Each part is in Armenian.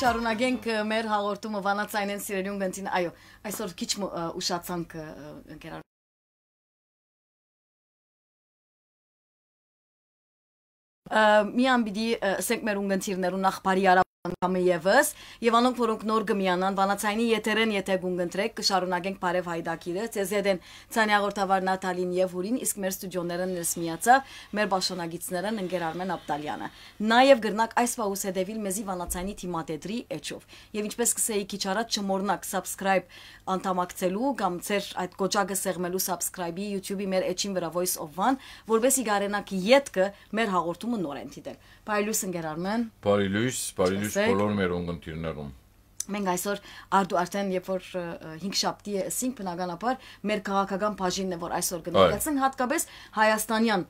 շարունակենք մեր հաղորդումը վանացային են սիրելուն գնցին։ Այո, այսօր քիչ ուշացանք ընկերան։ միան բիդի սենք մեր ունգընտիրներուն ախբարի արա անգամը եւս եւ անոնք որոնք նոր գմիանան վանացայինի եթերեն եթե գունգընտրեք կշարունակենք բարև հայդակիրը ցեզ հետ են ցանի հաղորդավար Նատալին եւ Հուրին իսկ մեր ստուդիոները ներս միացավ մեր բաշխոնագիցներն ընկեր Արմեն Աբտալյանը նաեւ գրնակ այս պաուս հետեւիլ մեզի վանացայինի թիմադեդրի էջով եւ ինչպես կսեի քիչ առաջ չմոռնակ subscribe անդամակցելու կամ ծեր այդ կոճակը սեղմելու subscribe-ի YouTube-ի մեր էջին վրա voice of one որբեսի գարենակ յետքը մեր հաղորդումը ու նոր են դիտել։ Բարի լույս ընկեր Արմեն։ Բարի լույս, բարի լույս բոլոր մեր ունգընտիրներուն։ Մենք այսօր արդու արդեն երբ որ 5 շաբթի է, ասինք բնականաբար մեր քաղաքական բաժինն է որ այսօր գտնվեցին հատկապես հայաստանյան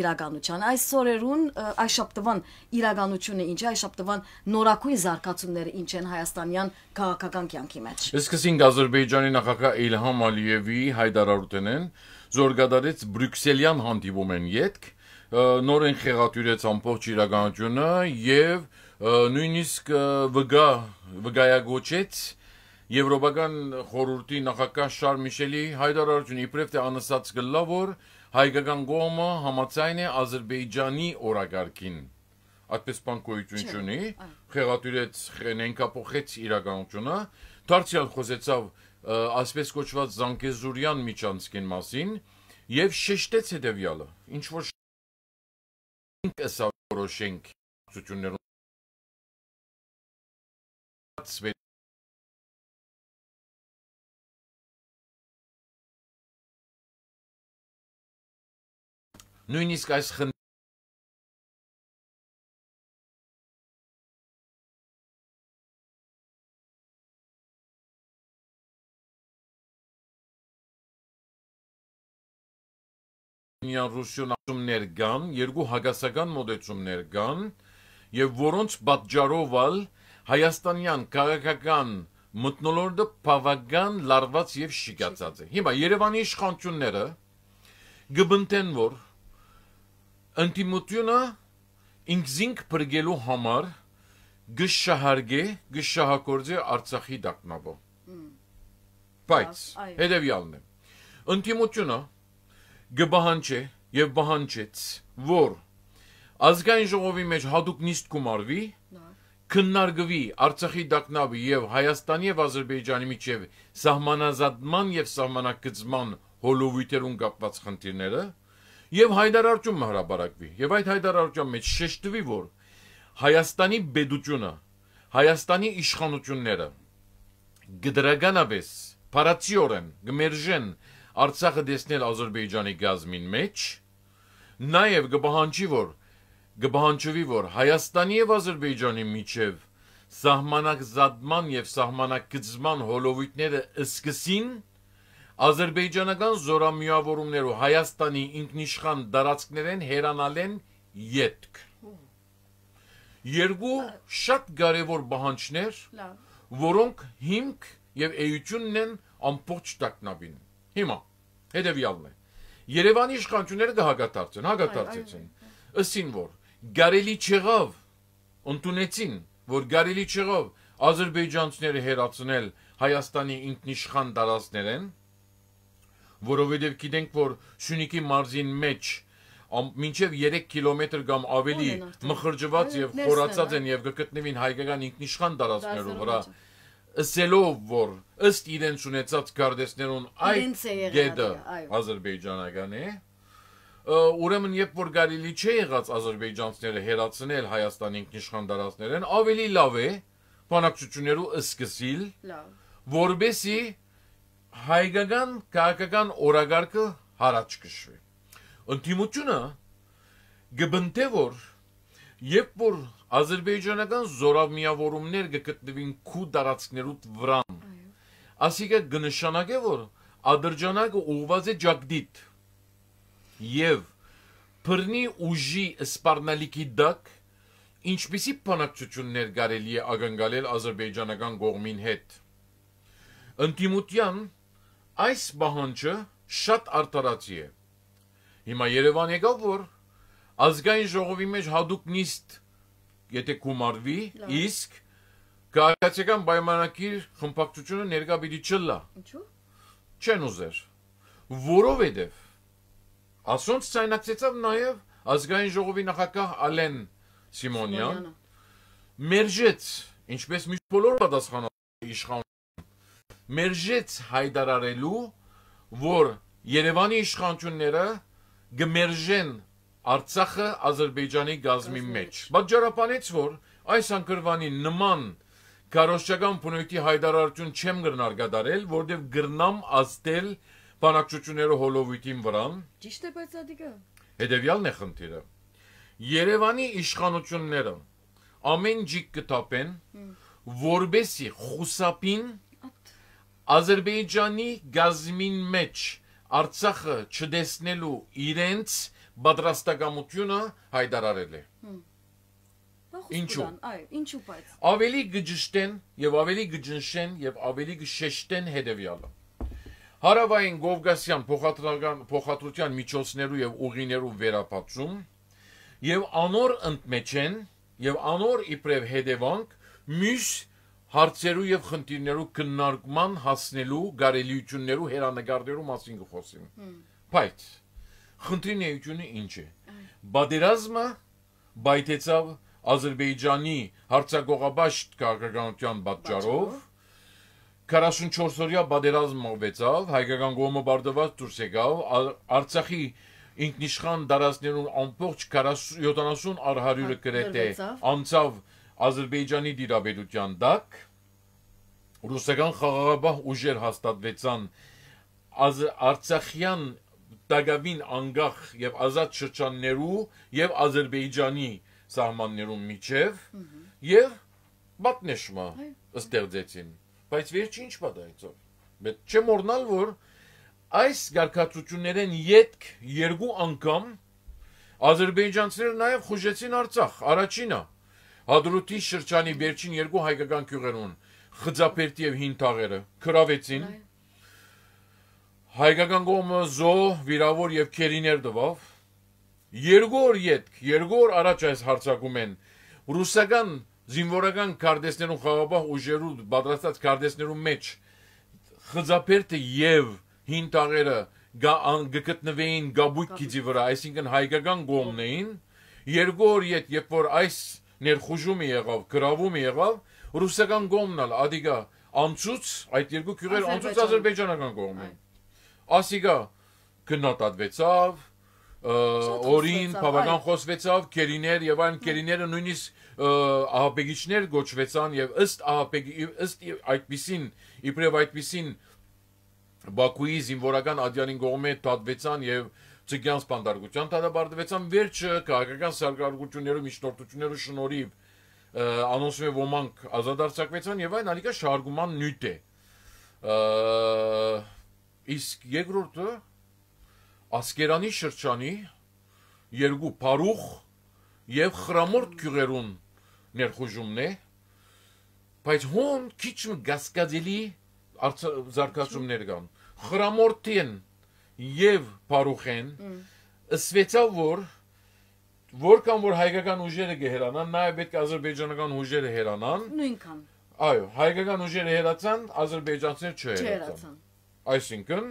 իրականության։ Այս օրերուն այս շաբթվան իրականությունը ինչ է, այս շաբթվան նորակույն զարգացումները ինչ են հայաստանյան քաղաքական կյանքի մեջ։ Սկսենք Ադրբեջանի նախագահ Իլհամ Ալիևի հայտարարությունն զորգադարեց բրյուքսելյան հանդիպումեն յետք նորեն խեղաթյուրեց ամբողջ իրականությունը եւ նույնիսկ վգա վգայագոչեց Եվրոպական խորհրդի նախագահ Շարլ Միշելի հայտարարությունը իբրև թե անսած գլա որ հայկական կողմը համաձայն է Ադրբեջանի օրագարկին այդպես բան գոյություն ունի խեղաթյուրեց նենկապոխեց իրականությունը դարձյալ խոսեցավ ասպես կոչված Զանգեզուրյան միջանցքին մասին եւ շեշտեց հետեւյալը ինչ որ linke Saurochenk zu tun. Nun ist es միանրուսյուն աշումներ կան, երկու հագասական մոտեցումներ կան, եւ որոնց պատճառով ալ հայաստանյան քաղաքական մտնոլորդը բավական լարված եւ շիկացած է։ Հիմա Երևանի իշխանությունները գբնտեն որ ընտիմությունը ինքզինք բրգելու համար գշահարգե, գշահակորձե Արցախի դակնաբո։ Բայց հետեւյալն է։ Ընտիմությունը գբահանչե եւ բահանչեց, որ ազգային ժողովի մեջ հadoop նիստ կումարվի, քննարկվի Արցախի դակնավի եւ Հայաստանի եւ Ադրբեջանի միջև սահմանազատման եւ սահմանակցման հոլովույթերուն կապված խնդիրները եւ հայդարարություն հրապարակվի։ Եվ այդ հայդարարության մեջ շեշտվի, որ Հայաստանի բեդությունը, Հայաստանի իշխանությունները գդրականապես, պարացիորեն, գմերժեն, գմերժեն Արցախը դեսնել Ադրբեջանի գազմին մեջ, նաև գբահանջի որ գբահանջվի որ Հայաստանի եւ Ադրբեջանի միջև սահմանակ զատման եւ սահմանակ գծման հոլովույթները սկսին Ադրբեջանական զորամիավորումներով Հայաստանի ինքնիշխան դարածքներեն հերանալեն յետք։ Երկու շատ կարևոր բանջներ, որոնք հիմք եւ էությունն են ամբողջ տակնաբին։ Հիմա հետեւյալն է։ Երևանի իշխանությունները դա հակադարձեն, հակադարձեցին։ Ըսին որ գարելի չեղավ, ընդունեցին, որ գարելի չեղավ ազերբայջանցիները հերացնել Հայաստանի ինքնիշխան տարածքներեն, որովհետև գիտենք որ Շունիկի մարզին մեջ մինչև 3 կիլոմետր կամ ավելի մխրջված եւ խորացած են եւ գտնվին հայկական ինքնիշխան տարածքներով հրա հա ըսելով որ ըստ իրենց ունեցած գարդեսներուն այդ գեդը ազերբայջանական է ուրեմն երբ որ գալիլի չի եղած ազերբայջանցիները հերացնել հայաստանի ինքնիշխան դարածներեն ավելի լավ է բանակցություններու սկսիլ որբեսի հայկական քաղաքական օրագարկը հարաճ կշվի ընդդիմությունը գբնտե որ երբ որ Ադրբեջանական զորավմիավորումներ կգտնվին քու տարածքներու վրա։ Ասիկա գնշանակե որ Ադրբեջանը ուղված է ջակդիտ եւ բռնի ուժի սպառնալիքի դակ ինչպիսի բանակցություններ կարելի է ակնկալել ազերբայջանական կողմին հետ։ Ընտիմության այս բանջը շատ արտարացի է։ Հիմա Երևան եկավ որ ազգային ժողովի մեջ հadoop նիստ եթե գումարվի, իսկ գաղացական պայմանագիր խմբակցությունը ներկայբիդի չլա։ Ինչու՞։ Չեն ուզեր։ Որովհետև ասոնց ցայնակցեցավ նաև ազգային ժողովի նախագահ Ալեն Սիմոնյան։ Մերժեց, ինչպես միշտ բոլոր պատասխանատու իշխան մերժեց հայտարարելու, որ Երևանի իշխանությունները գմերժեն Արցախը Ադրբեջանի գազի մեջ։ Պատճառաբանից որ այս անկրվանի նման Կարոշչական բնույթի հայդարարություն չեմ գրնարգադարել, որտեվ գրնամ ազդել բանակցությունները հոլովիտին վրան։ Ճիշտ է, բայց ադիկա։ Հետևյալն է խնդիրը։ Երևանի իշխանությունները ամեն ջիկ կտապեն, որբեսի խուսափին Ադրբեջանի գազմին մեջ Արցախը չդեսնելու իրենց պատրաստակամությունը հայտարարել է։ Ինչու՞։ Այո, ինչու՞ բայց։ Ավելի գճշտեն եւ ավելի գճնշեն եւ ավելի գշեշտեն հետեւյալը։ Հարավային Գովգասյան փոխադրական փոխադրության միջոցներով եւ ուղիներով վերապատժում եւ անոր ընդմեջեն եւ անոր իբրև հետևանք մյուս հարցերու եւ խնդիրներու քննարկման հասնելու գարելիություններու հերանեկարներու մասին կխոսիմ։ Բայց խնդրի նեյությունը ինչ է։ Բادرազմը բայթեցավ Ադրբեջանի հարցակողաբաշտ քաղաքականության պատճառով 44-օրյա բادرազմը ովեցավ, հայկական գոմը բարդված դուրս եկավ Արցախի ինքնիշխան դարաշներուն ամբողջ 70 առ 100-ը գրեթե անցավ Ադրբեջանի դիրաբերության տակ ռուսական խաղաղապահ ուժեր հաստատվեցան Արցախյան դագավին անգախ եւ ազատ շրջաններու եւ Ադրբեջանի սահմաններում միջև եւ մատնեշմա ստեղծեցին բայց վերջին ինչ պատահեցավ մեծ չեմ օրնալ որ այս գարկացություններեն յետք երկու անգամ ադրբեջանցիները նաեւ խոժեցին Արցախ առաջինը հադրուտի շրջանի վերջին երկու հայկական գյուղերուն խծապերտի եւ հին թաղերը քրավեցին Այ Հայկական կողմը զո վիրավոր եւ քերիներ տվավ։ Երգոր յետք, երգոր առաջ այս հարցակում են ռուսական զինվորական կարդեսներուն խաղապահ ուժերու պատրաստած կարդեսներու մեջ խզապերտը եւ հին տաղերը գկտնվեին գաբույտ գիծի վրա, այսինքն հայկական գողմն էին, երկոր ետ, երբ որ այս ներխուժումը եղավ, գրավումը եղավ, ռուսական գողմն ալ, ադիգա ամցուց, այդ երկու քյուղեր ամցուց ազերբայջանական գողմն էին։ Ասիգա գնահատվեցավ, օրին բավական խոսվեցավ գերիներ եւ այն գերիները նույնիսկ ահաբեգիչներ գոչվեցան եւ ըստ ահաբեգի ըստ այդպիսին իբրև այդպիսին Բաքուի զինվորական ադյանին գողմե տադվեցան եւ ցիգյան սպանդարգության տադաբարդվեցան վերջը քաղաքական սարգարկություններով միջնորդություններով շնորհիվ անոնսում է ոմանք ազատարձակվեցան եւ այն ալիքա շարգուման նյութ է իսկ երկրորդը ասկերանի շրջանի երկու բարուխ եւ խրամորդ քյուղերուն ներխուժումն է բայց հոն քիչ գասկադելի զարգացումներ կան խրամորտին եւ բարուխեն սվեցավ որ որքան որ հայկական ուժերը գերանան նաեւ պետք ազերբայջանական ուժերը հերանան նույնքան այո հայկական ուժերը հերացան ազերբայջանցիներ չհերացան Այսինքն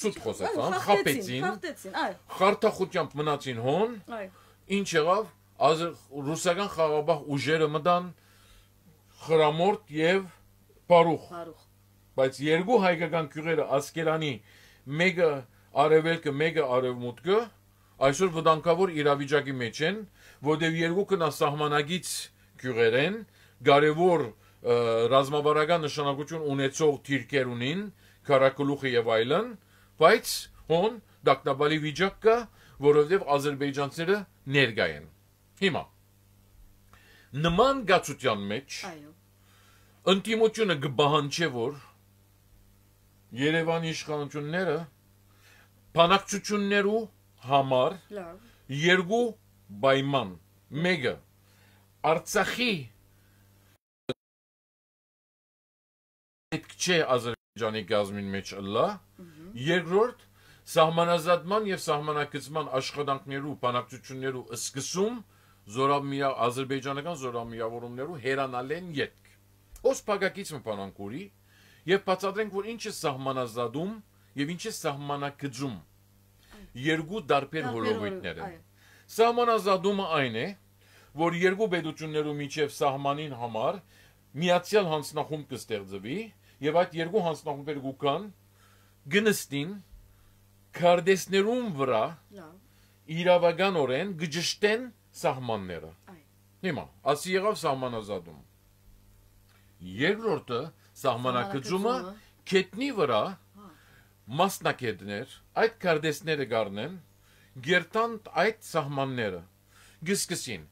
սուտ խոսեցան, խապեցին, խախտեցին, այո։ Խարթախությամբ մնացին հոն։ Այո։ Ինչ եղավ, ռուսական Ղարաբաղ ուժերը մտան Խրամորտ եւ Պարուխ։ Պարուխ։ Բայց երկու հայկական քյուղերը Ասկերանի մեկը արևելքը, մեկը արևմուտքը այսօր վտանգավոր իրավիճակի մեջ են, որտեղ երկուքն ասահմանագից քյուղեր են, կարևոր ռազմավարական նշանակություն ունեցող թիրքեր ունին, քարակլուխը եւ այլն, բայց հոն դակնաբալի վիճակ կա, որովհետեւ ազերբայջանցիները ներգա են։ Հիմա նման գացության մեջ այո ընտիմությունը կբահանջե որ Երևանի իշխանությունները բանակցություններու համար երկու պայման մեկը Արցախի պետք չէ ազեր Ջանի գազմին մեջ լա, երկրորդ սահմանազատման եւ սահմանակցման աշխատանքներու բանակցություններու սկսում զորամիա ազերբայջանական զորամիավորումներու հերանալեն յետք։ Ոս փակակից մփանանկուրի եւ բացատրենք որ ինչ է սահմանազատում եւ ինչ է սահմանակցում։ Երկու դարբեր հոլովույթներ են։ Սահմանազատումը այն է, որ երկու պետություններու միջև սահմանին համար միացյալ հանձնախումբ կստեղծվի, եւ այդ երկու հանձնախմբերը կան գնստին կարդեսներուն վրա իրավականորեն գճշտեն սահմանները։ Հիմա, ասի եղավ սահմանազատում։ Երկրորդը սահմանակցումը կետնի վրա հա։ մասնակետներ, այդ կարդեսները գարնեն, գերտանդ այդ սահմանները։ Գսկսին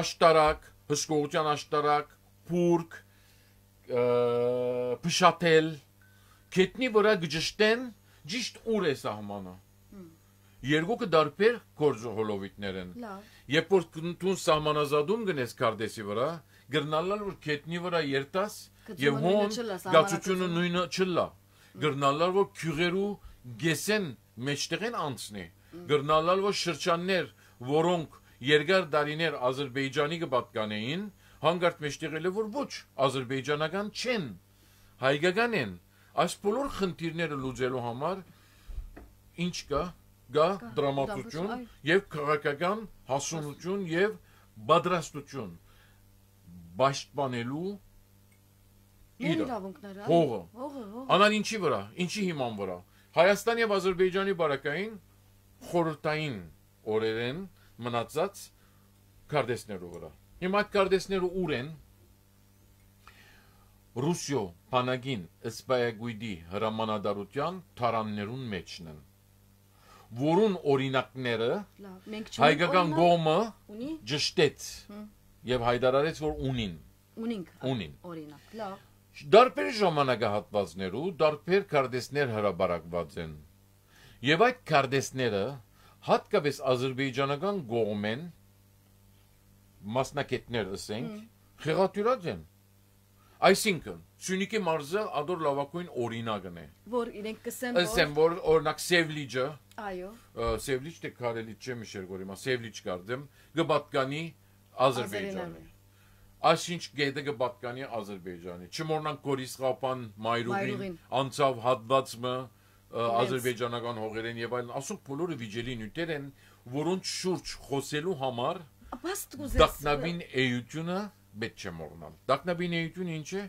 աշտարակ, հսկողության աշտարակ, փուրք, փշապել գետնի վրա գճշտեն ճիշտ ուր է սահմանը երկուկը դարբեր գործողոլովիտներ են երբ որ տուն սահմանազատում գնես կարդեսի վրա գրնալալ որ գետնի վրա երտաս եւ հոն գացությունը նույնը չլա գրնալալ որ քյուղերու գեսեն մեջտեղեն անցնի գրնալալ որ շրջաններ որոնք երկար դարիներ Ադրբեջանի կպատկանեին հանգարտ մեջ եղել է որ ոչ ազերբայջանական չեն հայկական են այս բոլոր խնդիրները լուծելու համար ինչ կա գա դրամատուրգություն եւ քաղաքական հասունություն եւ բادرաստություն պաշտպանելու իր իրավունքները հողը անան ինչի վրա ինչի հիման վրա Հայաստան եւ Ադրբեջանի բարակային խորհրդային օրերեն մնացած կարդեսներով վրա Հիմա այդ կարդեսները ուր են։ Ռուսիո բանագին Սպայագույդի հրամանատարության թարաններուն մեջն են որուն օրինակները հայկական գոմը ճշտեց եւ հայտարարեց որ ունին ունինք ունին օրինակ լավ դարբեր ժամանակահատվածներու դարբեր կարդեսներ հրաբարակված են եւ այդ կարդեսները հատկապես ազերբայջանական գողմեն մասնակետներ ասենք, խեղաթյուրած են։ Այսինքն, Սյունիքի մարզը ադոր լավակույն օրինակն է։ Որ իրենք կսեն որ Ասեմ որ օրինակ Սևլիջը։ Այո։ Սևլիջ դե կարելի չեմ հիշել որ հիմա Սևլիջ կարդեմ, գբատկանի Ադրբեջանը։ Աշինչ գետը գբատկանի Ադրբեջանի։ Չմոռնանք Գորիսխապան Մայրուբին, անցավ հատվածը ադրբեջանական հողերեն եւ այլն, ասում բոլորը վիճելի նյութեր են, որոնց շուրջ խոսելու համար Դակնավին էությունը պետք չեմ օրնալ։ Դակնավին էությունը ինչ է։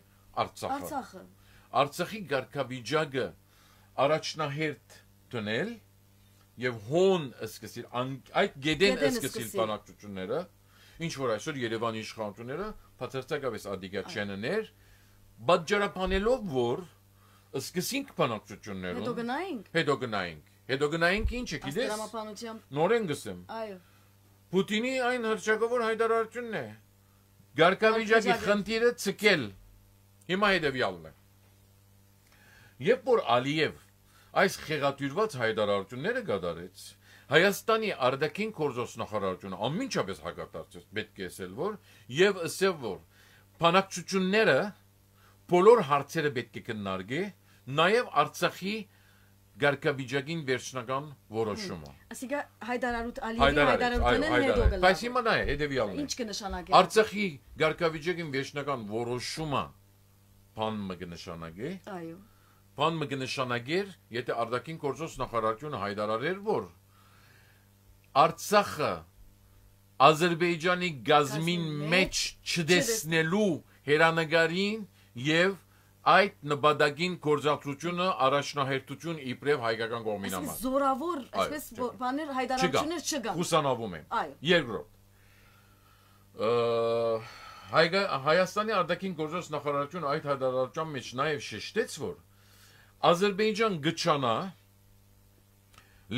Արցախը։ Արցախը։ Արցախի ղարքավիճակը առաջնահերթ տնել եւ հոն սկսել այդ գեդեն սկսել բանակցությունները, ինչ որ այսօր Երևանի իշխանությունները բացարձակապես ադիգա չեն ներ, բաժարապանելով որ սկսենք բանակցությունները։ Հետո գնայինք։ Հետո գնայինք։ Հետո գնայինք ինչ է գիտես։ Դրամապանությամբ։ Նորեն գսեմ։ Այո։ Պուտինի այն հրճակավոր հայտարարությունն է։ Գարկավիճակի խնդիրը ցկել հիմա հետևյալն է։ Երբ որ Ալիև այս խեղաթյուրված հայտարարությունները գդարեց, Հայաստանի արդակին կորզոսնախարարությունը ամենչապես հակարտացեց, պետք է ասել, որ եւ ասել, որ բանակցությունները բոլոր հարցերը պետք է կնարգի, նաեւ Արցախի Գարկավիճակին վերջնական որոշումը։ Ասիկա Հայդարարուտ Ալիևի հայդարարությունն հետո գլա։ Բայց հիմա նայ, հետեւյալն է։ Ինչ կնշանակի։ Արցախի Գարկավիճակին վերջնական որոշումը բան մը կնշանակի։ Այո։ Բան մը կնշանակի, եթե արդակին գործոս նախարարությունը հայտարարեր, որ Արցախը Ադրբեջանի գազմին մեջ չդեսնելու հերանագարին եւ այդ նպատակին գործակցությունը առաջնահերթություն իբրև հայկական կողմին համար։ Իսկ զորավոր, այսպես բաներ հայտարարություններ չկան։ Խուսանավում են։ Երկրորդ։ Հայկա Հայաստանի արտաքին գործոս նախարարությունը այդ հայտարարության մեջ նաև շեշտեց, որ Ադրբեջան գճանա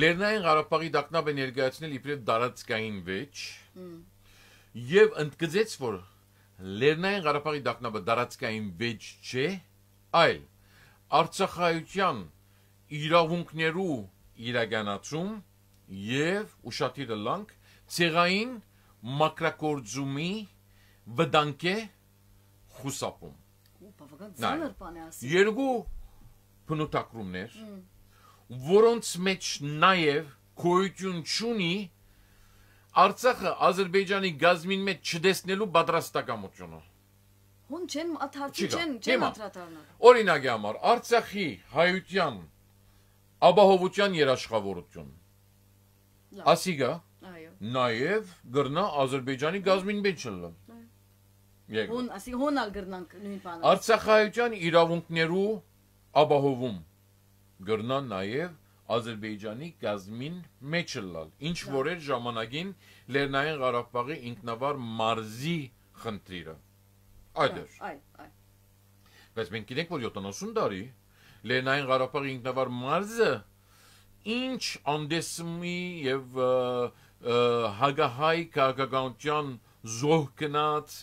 Լեռնային Ղարաբաղի դակնաբը ներկայացնել իբրև դարածքային վեճ։ Եվ ընդգծեց, որ Լեռնային Ղարաբաղի դակնաբը դարածքային վեճ չէ, այլ արցախայության իրավունքներու իրականացում եւ ուշադիրը լանք ցեղային մակրակորձումի վտանգե խուսափում ու բավական ծանր բան է ասել երկու բնութագրումներ որոնց մեջ նաեւ գոյություն ունի Արցախը Ադրբեջանի գազմին մեջ չդեսնելու պատրաստակամությունը Հոն չեն աթարցի չեն, չեն աթրատարնալ։ Օրինակի համար Արցախի հայության Աբահովության երաշխավորություն։ Ասիգա։ Այո։ Նաև գրնա Ադրբեջանի գազմին բիջլը։ Այո։ Հոն, ասի հոնալ գրնանք նույն բանը։ Արցախայության իրավունքներու աբահովում գրնա նաև Ադրբեջանի գազմին մեջլալ, ինչ որ էր ժամանակին Լեռնային Ղարաբաղի ինքնավար մարզի խնդիրը։ Այո Այդ է։ Այո, այո։ Բայց մենք գիտենք, որ 70 տարի Լենային Ղարաբաղի ինքնավար մարզը ինչ անդեսմի եւ հագահայ քաղաքականության զոհ գնաց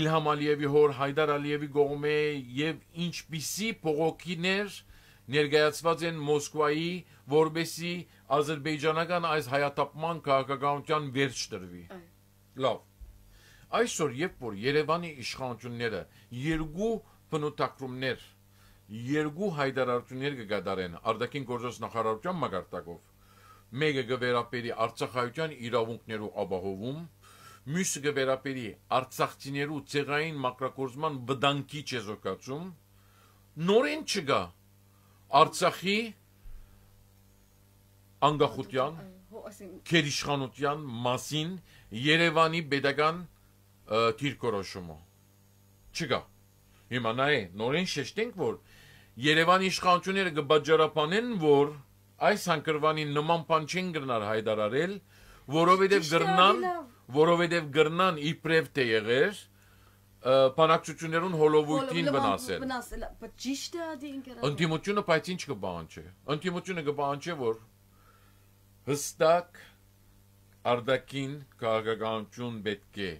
Իլհամ Ալիևի հոր Հայդար Ալիևի գողմե եւ ինչպիսի փողոքիներ ներգայացված են Մոսկվայի, որբեսի ազերբայջանական այս հայատապման քաղաքականության վերջ տրվի։ Լավ։ Այսօր երբ որ Երևանի իշխանությունները երկու բնութագրումներ, երկու հայտարարություններ կգադարեն արդակին գործոս նախարարության մագարտակով, մեկը կվերապերի Արցախայության իրավունքներու ապահովում, մյուսը կվերապերի Արցախցիներու ցեղային մակրակորզման բդանկի չեզոքացում, նորեն չգա Արցախի անկախության, քերիշխանության մասին Երևանի pedagogan դիրքորոշումը։ Չկա։ Հիմա նայ, նորեն շեշտենք, որ Երևանի իշխանությունները կբաջարապանեն, որ այս հանգրվանի նման բան չեն գրնար հայտարարել, որովհետև գրնան, որովհետև գրնան իբրև թե եղեր բանակցություններուն հոլովույթին վնասել։ Վնասել, բայց ճիշտ է դա ինքերը։ Ընդդիմությունը բայց ինչ կբանջի։ Ընդդիմությունը կբանջի, որ հստակ արդակին քաղաքականություն պետք է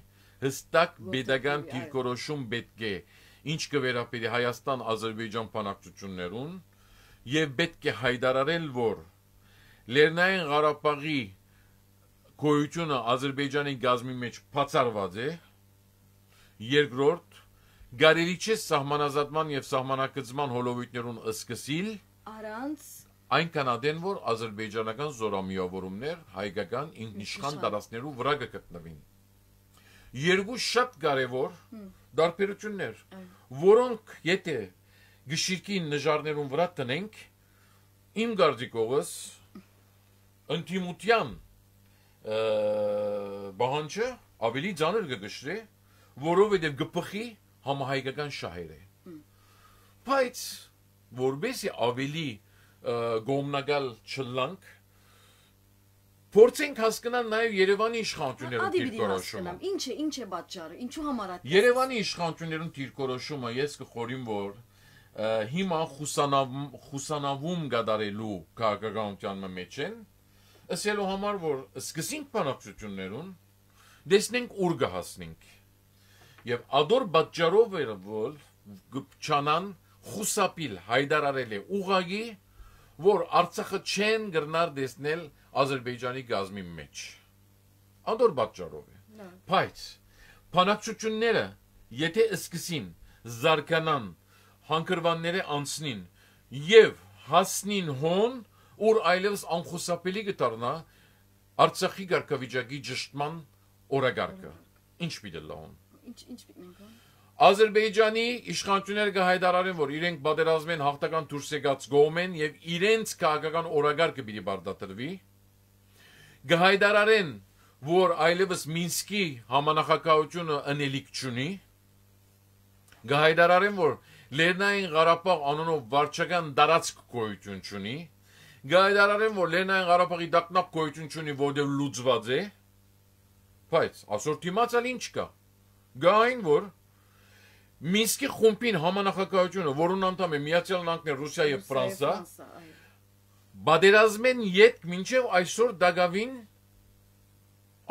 հստակ pedagogan դիրքորոշում պետք է ինչ կվերապերի Հայաստան-Ադրբեջան բանակցություններուն եւ պետք է հայտարարել որ Լեռնային Ղարաբաղի գոյությունը Ադրբեջանի գազմի մեջ բացառված է երկրորդ գարելի չէ սահմանազատման եւ սահմանակցման հոլովիտներուն սկսիլ առանց այնքան ադեն որ ադրբեջանական զորամիավորումներ հայկական ինքնիշխան տարածքներու վրա կգտնվին երկու շատ կարևոր դարբերություններ, որոնք եթե գշիրկի նժարներուն վրա տնենք, իմ գարդիկովս ընտիմության բանջը ավելի ծանր կգշրի, որովհետև գպխի համահայկական շահերը։ Բայց որբեսի ավելի գոմնակալ չլանք, Փորձենք հասկանալ նաև Երևանի իշխանություններում դիրքորոշումը։ Ինչ է, ինչ է պատճառը, ինչու համար է։ Երևանի իշխանություններում դիրքորոշումը ես կխորիմ որ հիմա խուսանավում խուսանավում գդարելու քաղաքականության մեջ են, ասելու համար որ սկսենք բանակցություններուն, դեսնենք ուր կհասնենք։ Եվ ադոր պատճառով էր որ գպչանան խուսապիլ հայդարարել է ուղագի որ Արցախը չեն գրնար դեսնել Ադրբեջանի գազմի մեջ։ Անդոր պատճառով է։ Բայց բանակցությունները, եթե սկսին զարգանան, հանգրվանները անցնին եւ հասնին հոն, որ այլևս անխուսափելի կդառնա Արցախի ղարքավիճակի ճշտման օրագարկը։ Ինչ պիտի լոն։ Ինչ ինչ պիտի մենք։ Ադրբեջանի իշխանությունները կհայտարարեն, որ իրենք պատերազմեն հաղթական դուրս եկած գողմեն եւ իրենց քաղաքական օրագարկը պիտի բարդատրվի գհայդարարեն, որ այլևս Մինսկի համանախագահությունը ընելիք չունի, գհայդարարեն, որ Լեռնային Ղարաբաղ անունով վարչական դարածք գոյություն չունի, գհայդարարեն, որ Լեռնային Ղարաբաղի դակնակ գոյություն չունի, որտեղ լուծված է, բայց այսօր դիմացալ ինչ կա։ Գային, որ Մինսկի խումբին համանախագահությունը, որոնց անդամ է Միացյալ Նահանգներ, Ռուսիա եւ Ֆրանսա, Բادرազմեն յետ մինչև այսօր դագավին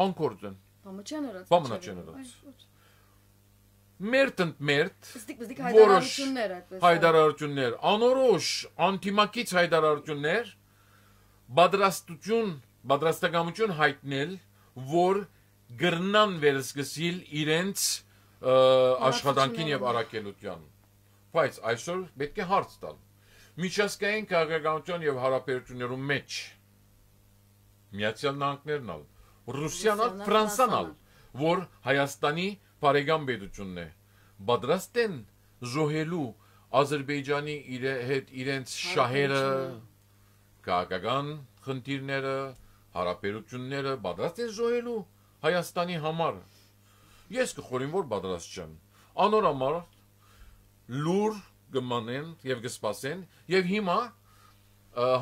անկորդն։ Պամաչանորած։ Պամաչանորած։ Մերտընդ մերտ։ Ստիկ ստիկ հայդարարություններ այդպես։ Հայդարարություններ, անորոշ, անտիմակից հայդարարություններ, բادرաստություն, բادرաստականություն հայտնել, որ գրնան վերսկսիլ իրենց աշխատանքին եւ առաքելության։ Բայց այսօր պետք է հարց տալ միջազգային քաղաքականություն եւ հարաբերությունների մեջ Միացյալ Նահանգներն ալ, Ռուսիան ալ, Ֆրանսան ալ, որ Հայաստանի բարեկամ պետությունն է, պատրաստ են զոհելու Ադրբեջանի իր հետ իրենց շահերը, քաղաքական խնդիրները, հարաբերությունները պատրաստ են զոհելու Հայաստանի համար։ Ես կխորին որ պատրաստ չեմ։ Անոր համար լուր գմանեն եւ գսպասեն եւ հիմա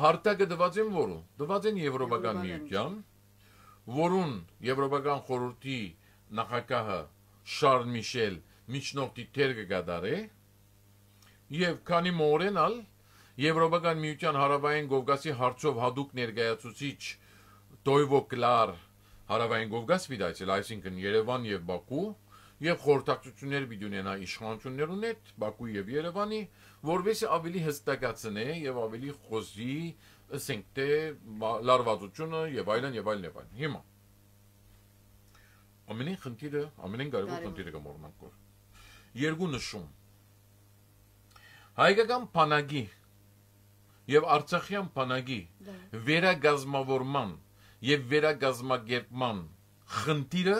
հարտակը դված են որու դված են եվրոպական միության որուն եվրոպական խորհրդի նախագահը Շարլ Միշել միջնորդի թերգը գդարե եւ քանի մորենալ Եվրոպական միության հարավային Կովկասի հարցով հadoop ներկայացուցիչ Տոյվո Կլար հարավային Կովկաս վիդայցել, այսինքն Երևան եւ Բաքու եւ խորհրդակցություններ պիտի ունենա իշխանություններուն հետ Բաքուի եւ Երևանի, որովհետեւ ավելի հստակացնե եւ ավելի խոզի, ասենք թե լարվածությունը եւ այլն եւ այլն եւ այլն։ Հիմա ամենին խնդիրը, ամենին կարևոր խնդիրը կմոռնանք որ երկու նշում հայկական բանակի եւ արցախյան բանակի վերագազմավորման եւ վերագազմագերման խնդիրը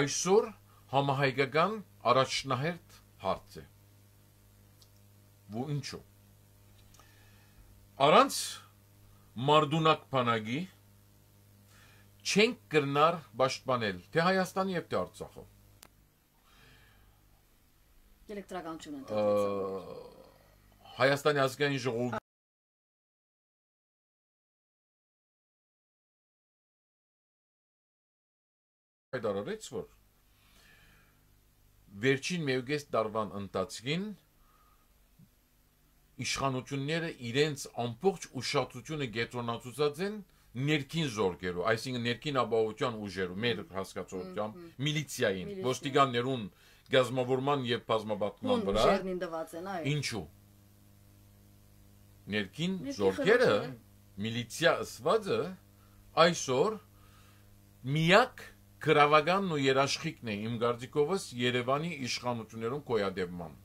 այսօր համահայկական առաջնահերթ հարց է։ Ու ինչու։ Առանց մարդունակ բանակի չենք կրնար պաշտպանել թե Հայաստանը եւ թե Արցախը։ Էլեկտրականությունը ընդհանրապես Հայաստանի ազգային ժողովի հայտարարեց, որ վերջին մեյուգես դարվան ընթացքին իշխանությունները իրենց ամբողջ ուշադրությունը գետրոնացուցած են ներքին զորքերով, այսինքն ներքին ապահովության ուժերով, մեր հասկացությամբ, միլիցիային, ոստիկաններուն, գազմավորման եւ բազմապատկման վրա։ Ինչու։ Ներքին զորքերը, միլիցիա ըսվածը այսօր միակ Կրավականն ու երաշխիքն է իմ գարդիկովս Երևանի իշխանություններում կոյադևման։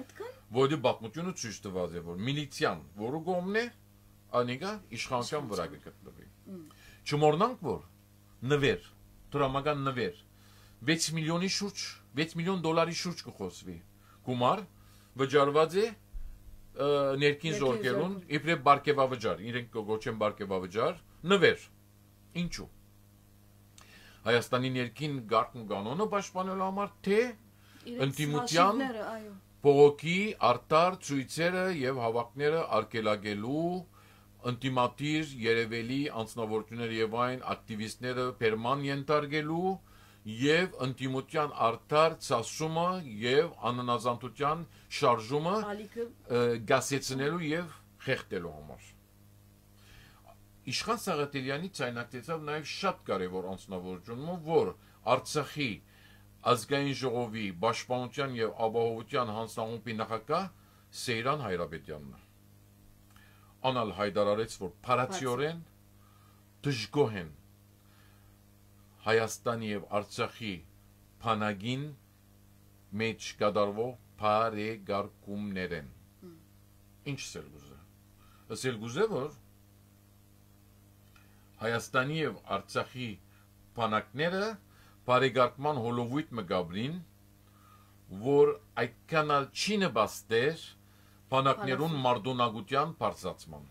Այդքան։ Որը բապմությունը ցույց տված է, որ միլիցիան, որը գոմն է, անիկա իշխանության վրա գտնվի։ Չմոռնանք, որ նվեր, դրամական նվեր 6 միլիոնի շուրջ, 6 միլիոն դոլարի շուրջ կխոսվի։ Գումար վճարված է ներքին զորքերուն, իբրև բարգեվավճար, իրենք կոչեն բարգեվավճար, նվեր։ Ինչու՞։ Հայաստանի ներքին գարկն ու կանոնը պաշտպանելու համար, թե ընտիմության փողոքի արտար ծույցերը եւ հավաքները արգելագելու ընտիմատիր երևելի անձնավորությունները եւ այն ակտիվիստները պերման ենթարկելու եւ ընտիմության արդար ծասումը եւ աննազանդության շարժումը գասեցնելու եւ խեղդելու համար Իշխան Սաղաթելյանի ցայնակցեցավ նաև շատ կարևոր անձնավորությունով, որ Արցախի ազգային ժողովի պաշտպանության եւ ապահովության հանձնաժողովի նախագահ Սեյրան Հայրապետյանն անալ հայտարարեց, որ փարացիորեն դժգոհ են Հայաստանի եւ Արցախի փանագին մեջ կդարվող բարեգարկումներեն։ Ինչ ցել գուզե։ Ասել գուզե որ Հայաստանի եւ Արցախի բանակները բարեգարտման հոլովույթ մգաբրին, որ այդ կանալ չի նպաստեր բանակներուն մարդունակության բարձացման։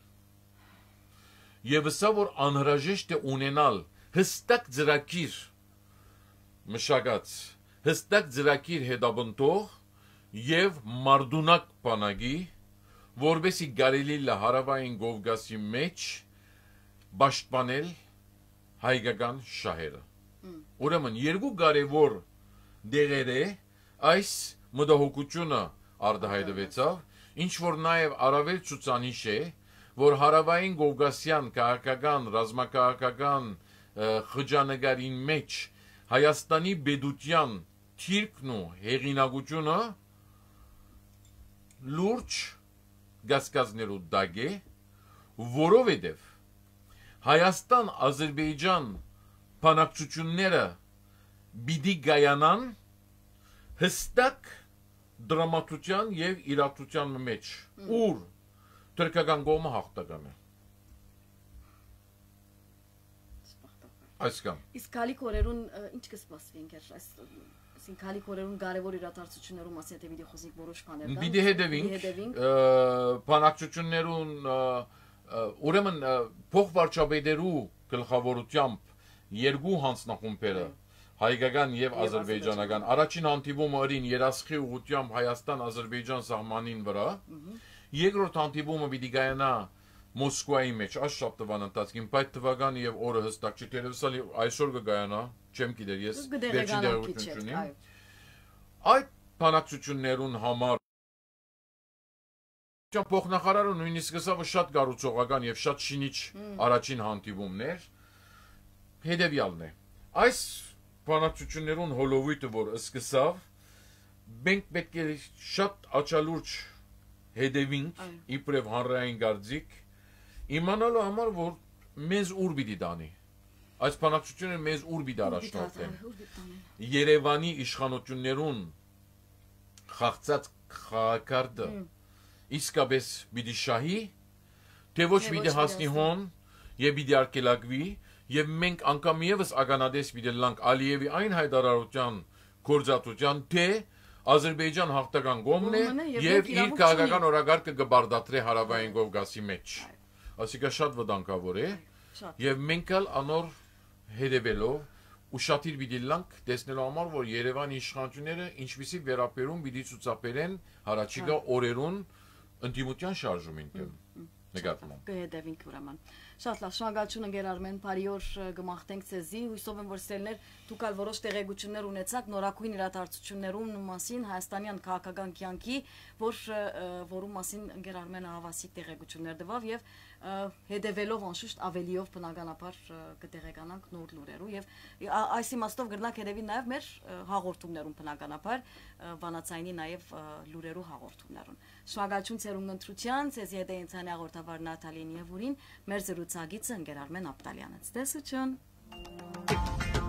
Եվ հսա որ անհրաժեշտ է ունենալ հստակ ծրագիր մշակած, հստակ ծրագիր հետապնդող եւ մարդունակ բանակի, որբեսի գարելի լահարավային Գովգասի մեջ պաշտպանել հայկական շահերը։ Ուրեմն երկու կարևոր դերեր է այս մտահոգությունը արդահայտվեցավ, ինչ որ նաև առավել ցուցանիշ է, որ հարավային Գովգասյան քաղաքական ռազմակայական խճանագարին մեջ Հայաստանի բեդության թիրքն ու հեղինակությունը լուրջ գասկազներու դագ է, որովհետև Հայաստան-Ադրբեջան բանակցությունները պիտի գայանան հստակ դրամատուրգիան եւ իրատության մեջ ուր թրկական կողմը հաղթական է այսքան իսկ քալիք օրերուն ինչ կսպասվի ընկեր այս այսինքն քալիք օրերուն կարևոր իրադարձություններում ասի եթե մի խոսենք որոշ բաներ դա մի հետևինք հետևինք բանակցություններուն ուրեմն փոխվարչապետերու գլխավորությամբ երկու հանձնախումբերը հայկական եւ ազերբայջանական առաջին հանդիպումը օրին երասխի ուղությամբ Հայաստան-Ադրբեջան սահմանին վրա երկրորդ հանդիպումը պիտի գայանա Մոսկվայի մեջ այս շաբթվան ընթացքում բայց թվականը եւ օրը հստակ չի դերևսալ այսօր կգայանա չեմ գիտեր ես վերջին դերություն չունեմ այդ բանակցություններուն համար Չա փոխնախարարը նույնիսկ ասա, որ շատ գառուցողական եւ շատ շինիչ առաջին հանդիպումն էր։ Հետևյալն է։ Այս բանակցություններուն հոլովույթը, որ սկսավ, մենք պետք է շատ աչալուրջ հետևինք իբրև հանրային գործիք իմանալու համար, որ մեզ ուր պիտի տանի։ Այս բանակցությունը մեզ ուր պիտի առաջնորդեն։ Երևանի իշխանություններուն խաղցած խաղակարդը mm իսկապես պիտի շահի, թե ոչ պիտի դե հասնի հոն եւ պիտի արկելակվի եւ մենք անգամ եւս ականադես պիտի դե լանք Ալիևի այն հայտարարության գործածության թե Ադրբեջան հաղթական կողմն է եւ իր քաղաքական օրակարգը կբարդատրի հարավային Կովկասի մեջ։ Այսինքն շատ վտանգավոր է եւ մենք էլ անոր հետեւելով ուշադիր պիտի լանք տեսնելու համար, որ Երևանի իշխանությունները ինչպիսի վերաբերում պիտի ցուցաբերեն հարաճիկա օրերուն ընդդիմության շարժում ինքը նկատմամբ։ Կհետևինք ուրեմն։ Շատ լավ, շնորհակալություն ընկեր Արմեն, բարի օր գմախտենք ցեզի։ Հույսով եմ, որ սերներ դուք ալ որոշ տեղեկություններ ունեցաք նորակույն իրադարձություններում մասին հայաստանյան քաղաքական կյանքի, որ որում մասին ընկեր Արմենը հավասիկ տեղեկություններ տվավ եւ հետևելով անշուշտ ավելիով բնականաբար կտեղեկանանք նոր լուրերով եւ այս իմաստով գրնակ հետեւի նաեւ մեր հաղորդումներում բնականաբար վանացայինի նաեւ լուրերով հաղորդումներուն։ Շնորհակալություն ցերուն ընտրության, ցեզ հետ է ինձանի հաղորդավար Նաթալին Եվուրին, մեր զրուցակիցը ընկեր Արմեն Ապտալյանը։ Ցտեսություն։ Thank you.